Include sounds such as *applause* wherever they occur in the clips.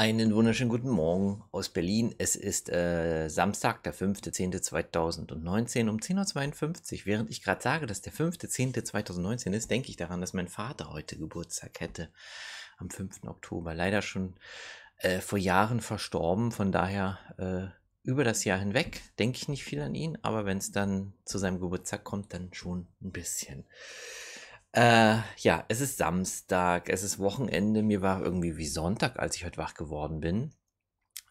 Einen wunderschönen guten Morgen aus Berlin. Es ist äh, Samstag, der 5.10.2019 um 10.52 Uhr. Während ich gerade sage, dass der 5.10.2019 ist, denke ich daran, dass mein Vater heute Geburtstag hätte. Am 5. Oktober. Leider schon äh, vor Jahren verstorben. Von daher äh, über das Jahr hinweg denke ich nicht viel an ihn. Aber wenn es dann zu seinem Geburtstag kommt, dann schon ein bisschen. Äh, ja, es ist Samstag, es ist Wochenende. Mir war irgendwie wie Sonntag, als ich heute wach geworden bin,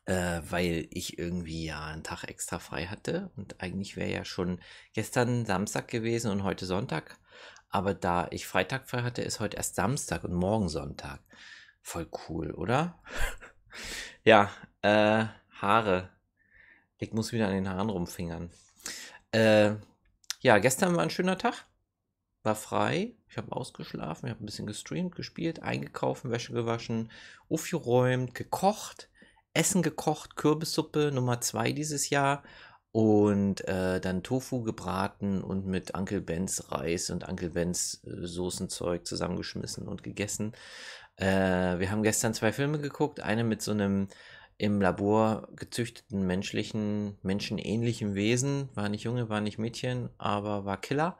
äh, weil ich irgendwie ja einen Tag extra frei hatte. Und eigentlich wäre ja schon gestern Samstag gewesen und heute Sonntag. Aber da ich Freitag frei hatte, ist heute erst Samstag und morgen Sonntag. Voll cool, oder? *laughs* ja, äh, Haare. Ich muss wieder an den Haaren rumfingern. Äh, ja, gestern war ein schöner Tag. War frei ich habe ausgeschlafen, ich habe ein bisschen gestreamt, gespielt, eingekauft, Wäsche gewaschen, aufgeräumt, gekocht, Essen gekocht, Kürbissuppe Nummer 2 dieses Jahr und äh, dann Tofu gebraten und mit Uncle Bens Reis und Uncle Bens äh, Soßenzeug zusammengeschmissen und gegessen. Äh, wir haben gestern zwei Filme geguckt, eine mit so einem im Labor gezüchteten menschlichen, menschenähnlichen Wesen, war nicht Junge, war nicht Mädchen, aber war Killer,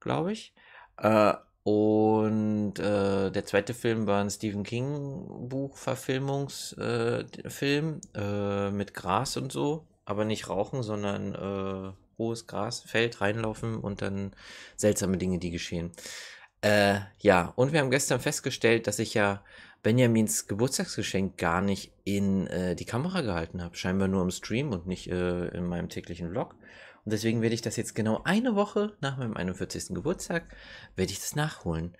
glaube ich. Äh, und äh, der zweite Film war ein Stephen King Buchverfilmungsfilm äh, Verfilmungsfilm äh, mit Gras und so, aber nicht rauchen, sondern hohes äh, Grasfeld reinlaufen und dann seltsame Dinge, die geschehen. Äh, ja, und wir haben gestern festgestellt, dass ich ja Benjamins Geburtstagsgeschenk gar nicht in die Kamera gehalten habe. Scheinbar nur im Stream und nicht in meinem täglichen Vlog. Und deswegen werde ich das jetzt genau eine Woche nach meinem 41. Geburtstag, werde ich das nachholen.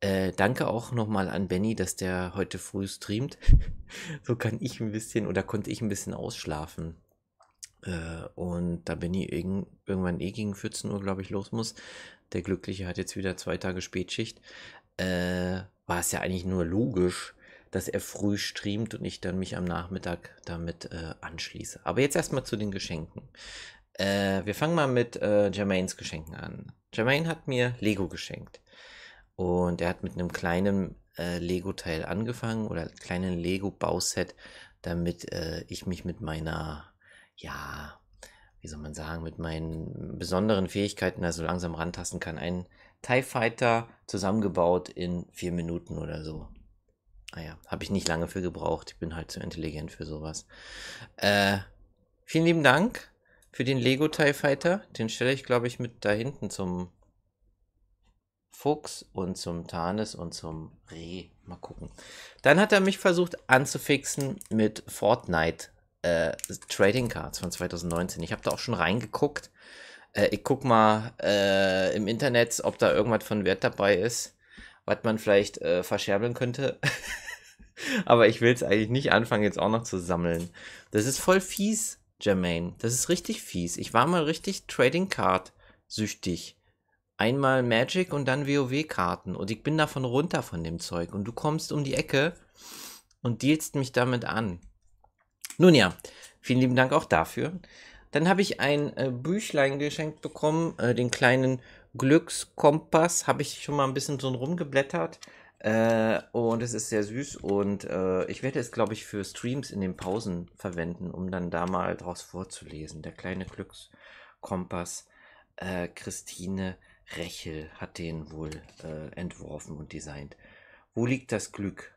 Äh, danke auch nochmal an Benny, dass der heute früh streamt. *laughs* so kann ich ein bisschen oder konnte ich ein bisschen ausschlafen. Äh, und da Benny irg irgendwann eh gegen 14 Uhr, glaube ich, los muss, der Glückliche hat jetzt wieder zwei Tage Spätschicht, äh, war es ja eigentlich nur logisch, dass er früh streamt und ich dann mich am Nachmittag damit äh, anschließe. Aber jetzt erstmal zu den Geschenken. Äh, wir fangen mal mit äh, Jermaines Geschenken an. Jermaine hat mir Lego geschenkt. Und er hat mit einem kleinen äh, Lego-Teil angefangen oder kleinen Lego-Bauset, damit äh, ich mich mit meiner, ja, wie soll man sagen, mit meinen besonderen Fähigkeiten da so langsam rantasten kann. Ein TIE Fighter zusammengebaut in vier Minuten oder so. Naja, ah habe ich nicht lange für gebraucht. Ich bin halt zu intelligent für sowas. Äh, vielen lieben Dank. Für den Lego TIE Fighter, den stelle ich glaube ich mit da hinten zum Fuchs und zum Tarnis und zum Reh. Mal gucken. Dann hat er mich versucht anzufixen mit Fortnite äh, Trading Cards von 2019. Ich habe da auch schon reingeguckt. Äh, ich guck mal äh, im Internet, ob da irgendwas von Wert dabei ist, was man vielleicht äh, verscherbeln könnte. *laughs* Aber ich will es eigentlich nicht anfangen, jetzt auch noch zu sammeln. Das ist voll fies. Jermaine. Das ist richtig fies. Ich war mal richtig Trading Card süchtig. Einmal Magic und dann WoW-Karten. Und ich bin davon runter von dem Zeug. Und du kommst um die Ecke und dealst mich damit an. Nun ja, vielen lieben Dank auch dafür. Dann habe ich ein äh, Büchlein geschenkt bekommen, äh, den kleinen Glückskompass. Habe ich schon mal ein bisschen so rumgeblättert. Äh, und es ist sehr süß und äh, ich werde es, glaube ich, für Streams in den Pausen verwenden, um dann da mal draus vorzulesen. Der kleine Glückskompass. Äh, Christine Rechel hat den wohl äh, entworfen und designt. Wo liegt das Glück?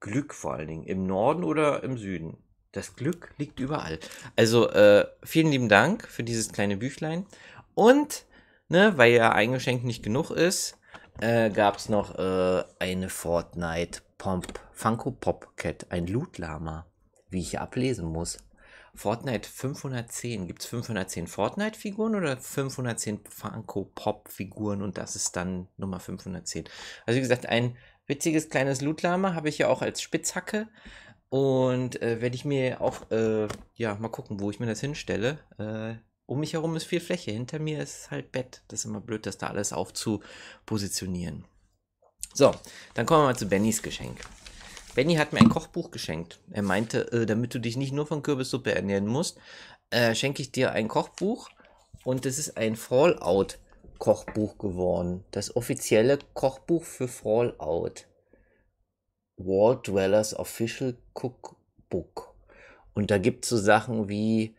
Glück vor allen Dingen. Im Norden oder im Süden? Das Glück liegt überall. Also äh, vielen lieben Dank für dieses kleine Büchlein. Und, ne, weil ja ein Geschenk nicht genug ist, äh, gab es noch äh, eine Fortnite Pomp Funko Pop Cat, ein Loot Lama, wie ich ablesen muss. Fortnite 510. Gibt es 510 Fortnite-Figuren oder 510 Funko Pop-Figuren und das ist dann Nummer 510? Also, wie gesagt, ein witziges kleines Lootlama habe ich ja auch als Spitzhacke und äh, werde ich mir auch, äh, ja, mal gucken, wo ich mir das hinstelle. Äh, um mich herum ist viel Fläche. Hinter mir ist halt Bett. Das ist immer blöd, das da alles aufzupositionieren. So, dann kommen wir mal zu Bennys Geschenk. Benny hat mir ein Kochbuch geschenkt. Er meinte, äh, damit du dich nicht nur von Kürbissuppe ernähren musst, äh, schenke ich dir ein Kochbuch. Und es ist ein Fallout-Kochbuch geworden. Das offizielle Kochbuch für Fallout. Wall Dwellers Official Cookbook. Und da gibt es so Sachen wie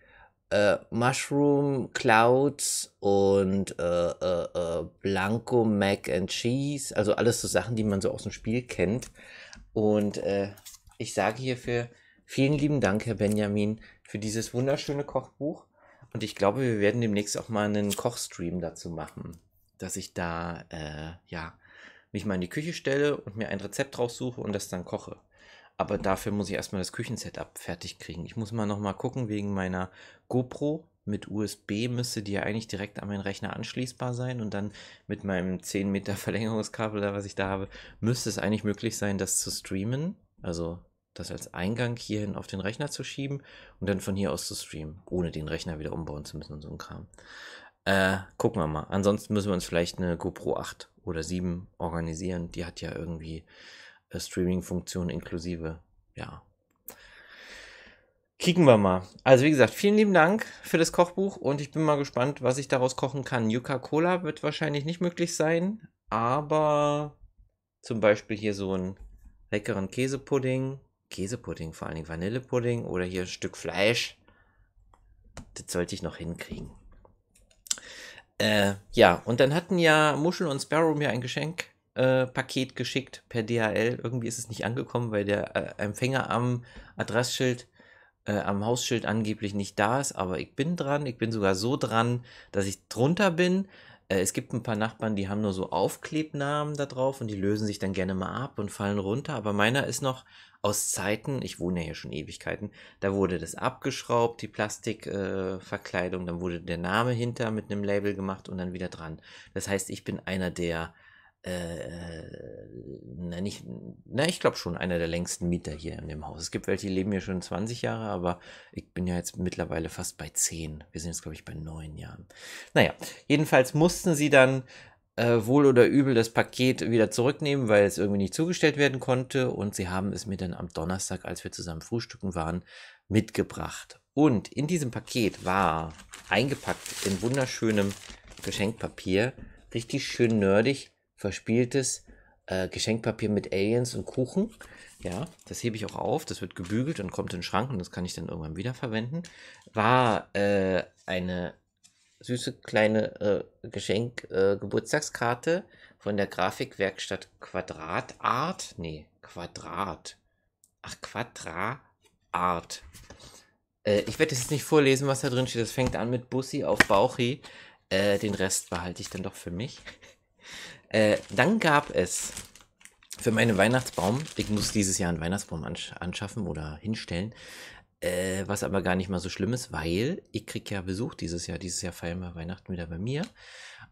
äh, Mushroom Clouds und äh, äh, äh, Blanco Mac and Cheese. Also alles so Sachen, die man so aus dem Spiel kennt. Und äh, ich sage hierfür vielen lieben Dank, Herr Benjamin, für dieses wunderschöne Kochbuch. Und ich glaube, wir werden demnächst auch mal einen Kochstream dazu machen, dass ich da, äh, ja, mich mal in die Küche stelle und mir ein Rezept raussuche und das dann koche. Aber dafür muss ich erstmal das Küchensetup fertig kriegen. Ich muss mal nochmal gucken, wegen meiner GoPro mit USB müsste die ja eigentlich direkt an meinen Rechner anschließbar sein und dann mit meinem 10 Meter *laughs* Verlängerungskabel, da was ich da habe, müsste es eigentlich möglich sein, das zu streamen. Also das als Eingang hierhin auf den Rechner zu schieben und dann von hier aus zu streamen, ohne den Rechner wieder umbauen zu müssen und so ein Kram. Äh, gucken wir mal. Ansonsten müssen wir uns vielleicht eine GoPro 8 oder 7 organisieren. Die hat ja irgendwie äh, streaming funktion inklusive. Ja. Kicken wir mal. Also wie gesagt, vielen lieben Dank für das Kochbuch und ich bin mal gespannt, was ich daraus kochen kann. Yucca Cola wird wahrscheinlich nicht möglich sein, aber zum Beispiel hier so einen leckeren Käsepudding, Käsepudding vor allen Dingen, Vanillepudding oder hier ein Stück Fleisch. Das sollte ich noch hinkriegen. Äh, ja, und dann hatten ja Muschel und Sparrow mir ein Geschenk äh, Paket geschickt per DHL. Irgendwie ist es nicht angekommen, weil der äh, Empfänger am Adressschild, äh, am Hausschild angeblich nicht da ist. Aber ich bin dran. Ich bin sogar so dran, dass ich drunter bin. Äh, es gibt ein paar Nachbarn, die haben nur so Aufklebnamen da drauf und die lösen sich dann gerne mal ab und fallen runter. Aber meiner ist noch aus Zeiten, ich wohne ja hier schon Ewigkeiten, da wurde das abgeschraubt, die Plastikverkleidung, äh, dann wurde der Name hinter mit einem Label gemacht und dann wieder dran. Das heißt, ich bin einer der äh, äh, na nicht, na ich glaube schon einer der längsten Mieter hier in dem Haus. Es gibt welche, die leben hier schon 20 Jahre, aber ich bin ja jetzt mittlerweile fast bei 10. Wir sind jetzt, glaube ich, bei 9 Jahren. Naja, jedenfalls mussten sie dann äh, wohl oder übel das Paket wieder zurücknehmen, weil es irgendwie nicht zugestellt werden konnte und sie haben es mir dann am Donnerstag, als wir zusammen frühstücken waren, mitgebracht. Und in diesem Paket war eingepackt in wunderschönem Geschenkpapier, richtig schön nerdig, verspieltes äh, Geschenkpapier mit Aliens und Kuchen. Ja, das hebe ich auch auf. Das wird gebügelt und kommt in den Schrank und das kann ich dann irgendwann wieder verwenden. War äh, eine süße kleine äh, Geschenk-Geburtstagskarte äh, von der Grafikwerkstatt Quadratart. Nee, Quadrat. Ach, Quadratart. Äh, ich werde jetzt nicht vorlesen, was da drin steht. Das fängt an mit Bussi auf Bauchi. Äh, den Rest behalte ich dann doch für mich. Äh, dann gab es für meinen Weihnachtsbaum, ich muss dieses Jahr einen Weihnachtsbaum ansch anschaffen oder hinstellen, äh, was aber gar nicht mal so schlimm ist, weil ich krieg ja Besuch dieses Jahr. Dieses Jahr feiern wir Weihnachten wieder bei mir.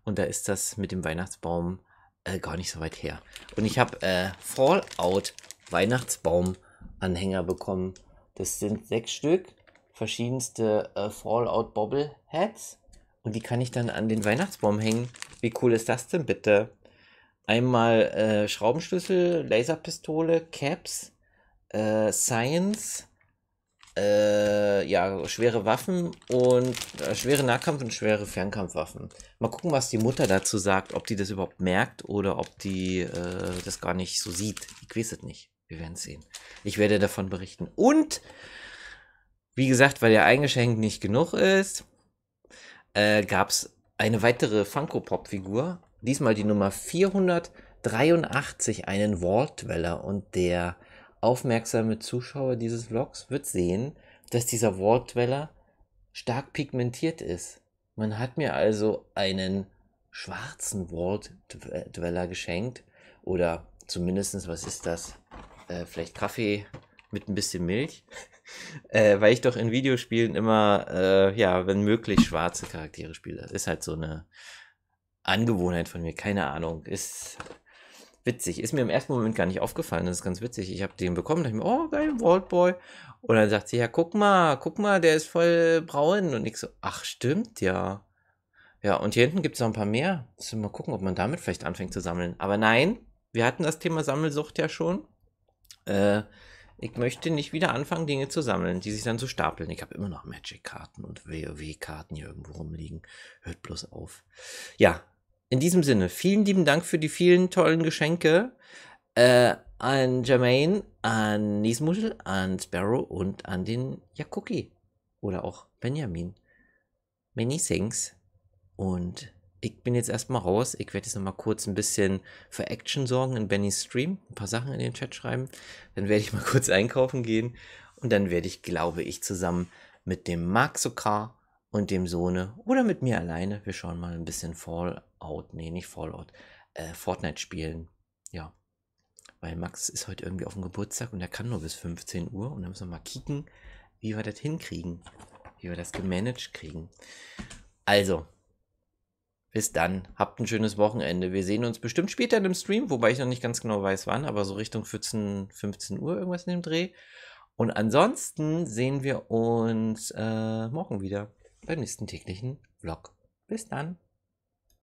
Und da ist das mit dem Weihnachtsbaum äh, gar nicht so weit her. Und ich habe äh, Fallout Weihnachtsbaum-Anhänger bekommen. Das sind sechs Stück, verschiedenste äh, Fallout Bobble Hats. Und die kann ich dann an den Weihnachtsbaum hängen. Wie cool ist das denn bitte? einmal äh, Schraubenschlüssel, Laserpistole, Caps, äh, Science, äh, ja, schwere Waffen und äh, schwere Nahkampf- und schwere Fernkampfwaffen. Mal gucken, was die Mutter dazu sagt, ob die das überhaupt merkt oder ob die äh, das gar nicht so sieht. Ich weiß es nicht. Wir werden es sehen. Ich werde davon berichten. Und, wie gesagt, weil der eingeschenkt nicht genug ist, äh, gab es eine weitere Funko-Pop-Figur diesmal die Nummer 483, einen Wall-Dweller. Und der aufmerksame Zuschauer dieses Vlogs wird sehen, dass dieser Wall-Dweller stark pigmentiert ist. Man hat mir also einen schwarzen Wall-Dweller geschenkt. Oder zumindestens was ist das? Äh, vielleicht Kaffee mit ein bisschen Milch. *laughs* äh, weil ich doch in Videospielen immer, äh, ja, wenn möglich, schwarze Charaktere spiele. Ist halt so eine Angewohnheit von mir, keine Ahnung. Ist witzig. Ist mir im ersten Moment gar nicht aufgefallen. Das ist ganz witzig. Ich habe den bekommen, dachte ich mir, oh, geil, Boy. Und dann sagt sie, ja, guck mal, guck mal, der ist voll braun. Und ich so, ach, stimmt, ja. Ja, und hier hinten gibt es noch ein paar mehr. Müssen wir mal gucken, ob man damit vielleicht anfängt zu sammeln. Aber nein, wir hatten das Thema Sammelsucht ja schon. Äh, ich möchte nicht wieder anfangen, Dinge zu sammeln, die sich dann so stapeln. Ich habe immer noch Magic-Karten und WoW-Karten hier irgendwo rumliegen. Hört bloß auf. Ja, in diesem Sinne, vielen lieben Dank für die vielen tollen Geschenke äh, an Jermaine, an Niesmuschel, an Sparrow und an den Jakuki. Oder auch Benjamin. Many thanks. Und ich bin jetzt erstmal raus. Ich werde jetzt nochmal kurz ein bisschen für Action sorgen in Bennys Stream. Ein paar Sachen in den Chat schreiben. Dann werde ich mal *laughs* kurz einkaufen gehen. Und dann werde ich, glaube ich, zusammen mit dem Max Sokar und dem Sohne oder mit mir alleine, wir schauen mal ein bisschen Fall Fallout, nee, nicht Fallout, äh, Fortnite spielen. Ja. Weil Max ist heute irgendwie auf dem Geburtstag und er kann nur bis 15 Uhr und dann müssen wir mal kicken, wie wir das hinkriegen, wie wir das gemanagt kriegen. Also, bis dann, habt ein schönes Wochenende. Wir sehen uns bestimmt später im Stream, wobei ich noch nicht ganz genau weiß wann, aber so Richtung 14, 15 Uhr irgendwas in dem Dreh. Und ansonsten sehen wir uns äh, morgen wieder beim nächsten täglichen Vlog. Bis dann.